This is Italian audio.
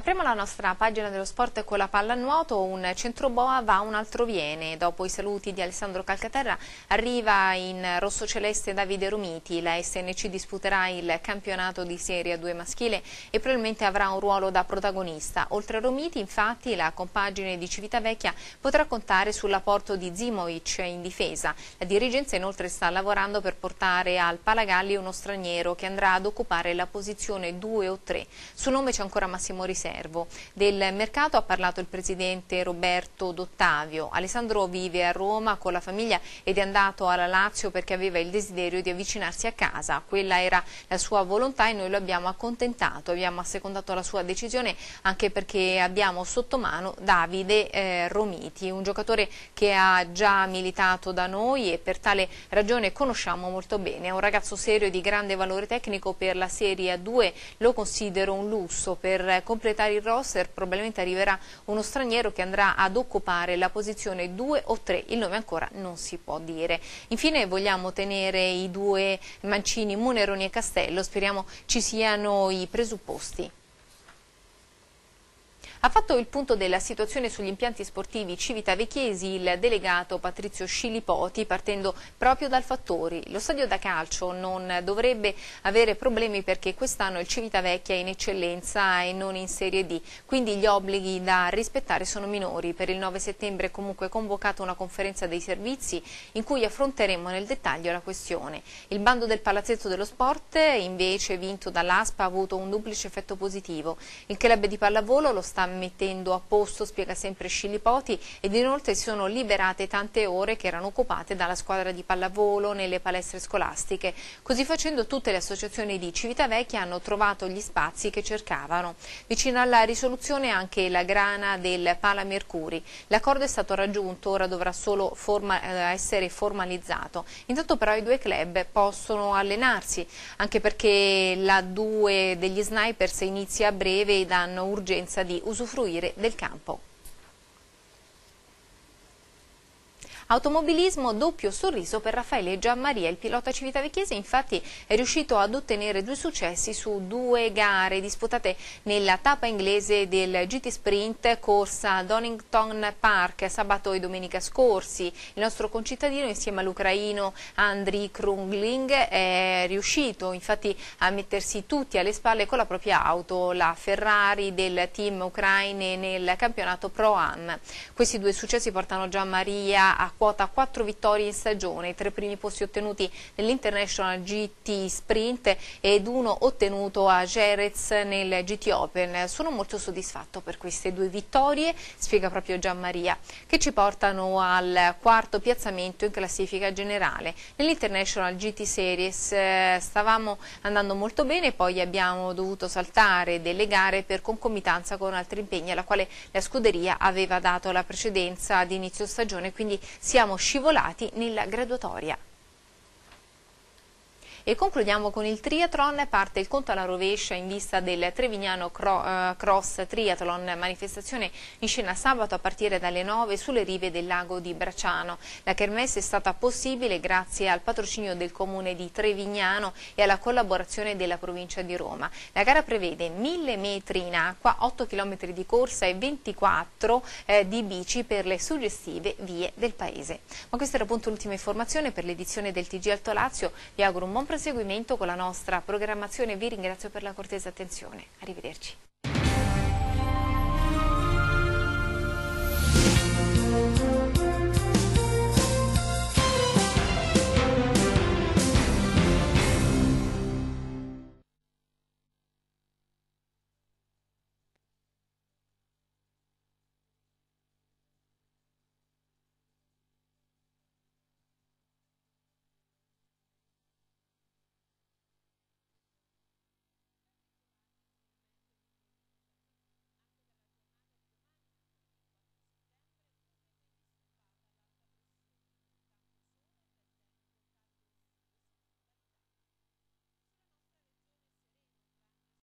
Apriamo la nostra pagina dello sport con la pallanuoto, un centroboa va, un altro viene. Dopo i saluti di Alessandro Calcaterra arriva in rosso celeste Davide Romiti. La SNC disputerà il campionato di Serie 2 maschile e probabilmente avrà un ruolo da protagonista. Oltre a Romiti, infatti, la compagine di Civitavecchia potrà contare sull'apporto di Zimovic in difesa. La dirigenza inoltre sta lavorando per portare al Palagalli uno straniero che andrà ad occupare la posizione 2 o 3. Sul nome c'è ancora Massimo Riseri riservo. Del mercato ha parlato il presidente Roberto Dottavio. Alessandro vive a Roma con la famiglia ed è andato alla Lazio perché aveva il desiderio di avvicinarsi a casa. Quella era la sua volontà e noi lo abbiamo accontentato, abbiamo assecondato la sua decisione anche perché abbiamo sotto mano Davide eh, Romiti, un giocatore che ha già militato da noi e per tale ragione conosciamo molto bene. È un ragazzo serio e di grande valore tecnico per la Serie A2, lo considero un lusso per eh, completare completare il roster probabilmente arriverà uno straniero che andrà ad occupare la posizione 2 o 3, il nome ancora non si può dire. Infine vogliamo tenere i due mancini Muneroni e Castello, speriamo ci siano i presupposti. Ha fatto il punto della situazione sugli impianti sportivi civitavecchiesi il delegato Patrizio Scilipoti partendo proprio dal Fattori. Lo stadio da calcio non dovrebbe avere problemi perché quest'anno il Civitavecchia è in eccellenza e non in Serie D, quindi gli obblighi da rispettare sono minori. Per il 9 settembre è comunque convocata una conferenza dei servizi in cui affronteremo nel dettaglio la questione. Il bando del Palazzetto dello Sport, invece vinto dall'ASPA, ha avuto un duplice effetto positivo. Il club di pallavolo lo sta mettendo a posto, spiega sempre Scilipoti, ed inoltre si sono liberate tante ore che erano occupate dalla squadra di pallavolo nelle palestre scolastiche. Così facendo tutte le associazioni di Civitavecchia hanno trovato gli spazi che cercavano. Vicino alla risoluzione anche la grana del Pala Mercuri. L'accordo è stato raggiunto, ora dovrà solo forma, eh, essere formalizzato. Intanto però i due club possono allenarsi, anche perché la due degli snipers inizia a breve ed hanno urgenza di usufruire usufruire del campo. Automobilismo, doppio sorriso per Raffaele Gianmaria. Il pilota civitavecchiese infatti è riuscito ad ottenere due successi su due gare disputate nella tappa inglese del GT Sprint corsa a Donington Park sabato e domenica scorsi. Il nostro concittadino insieme all'ucraino Andriy Krungling è riuscito infatti a mettersi tutti alle spalle con la propria auto, la Ferrari del team ucraine nel campionato Pro Am. Questi due successi portano Gianmaria a quota 4 vittorie in stagione, i tre primi posti ottenuti nell'International GT Sprint ed uno ottenuto a Jerez nel GT Open. Sono molto soddisfatto per queste due vittorie, spiega proprio Gianmaria, che ci portano al quarto piazzamento in classifica generale. Nell'International GT Series eh, stavamo andando molto bene, poi abbiamo dovuto saltare delle gare per concomitanza con altri impegni alla quale la scuderia aveva dato la precedenza ad inizio stagione, quindi si siamo scivolati nella graduatoria. E concludiamo con il triathlon, parte il conto alla rovescia in vista del Trevignano eh, Cross Triathlon, manifestazione in scena sabato a partire dalle 9 sulle rive del lago di Bracciano. La kermesse è stata possibile grazie al patrocinio del comune di Trevignano e alla collaborazione della provincia di Roma. La gara prevede 1000 metri in acqua, 8 km di corsa e 24 eh, di bici per le suggestive vie del paese. Ma questa era appunto l'ultima informazione per l'edizione del TG Alto Lazio. Vi auguro un buon proseguimento con la nostra programmazione vi ringrazio per la cortesa attenzione. Arrivederci.